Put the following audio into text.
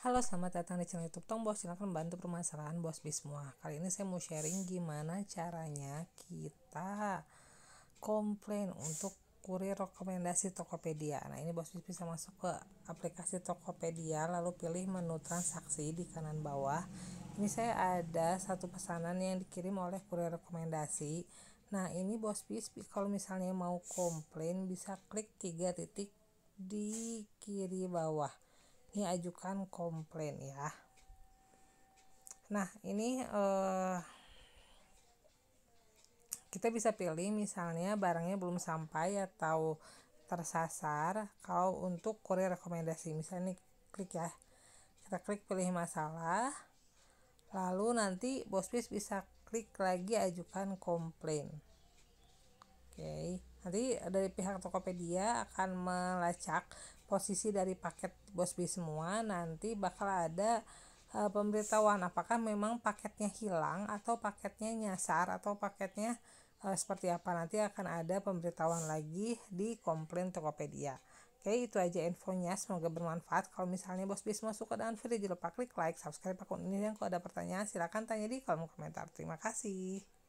Halo, selamat datang di channel YouTube Tong Bos. Silahkan bantu permasalahan Bos Bismua. Kali ini saya mau sharing gimana caranya kita komplain untuk kurir rekomendasi Tokopedia. Nah, ini Bos Bis bisa masuk ke aplikasi Tokopedia lalu pilih menu transaksi di kanan bawah. Ini saya ada satu pesanan yang dikirim oleh kurir rekomendasi. Nah, ini Bos Bis kalau misalnya mau komplain bisa klik tiga titik di kiri bawah ini ajukan komplain ya nah ini eh, kita bisa pilih misalnya barangnya belum sampai atau tersasar kalau untuk kurir rekomendasi misalnya ini klik ya kita klik pilih masalah lalu nanti bospis bisa klik lagi ajukan komplain oke okay. nanti dari pihak Tokopedia akan melacak posisi dari paket Bosby semua nanti bakal ada uh, pemberitahuan apakah memang paketnya hilang atau paketnya nyasar atau paketnya uh, seperti apa nanti akan ada pemberitahuan lagi di komplain Tokopedia. Oke, itu aja infonya. Semoga bermanfaat. Kalau misalnya Bos Bis mau suka dengan video, jangan lupa klik like, subscribe akun ini. Dan kalau ada pertanyaan, silahkan tanya di kolom komentar. Terima kasih.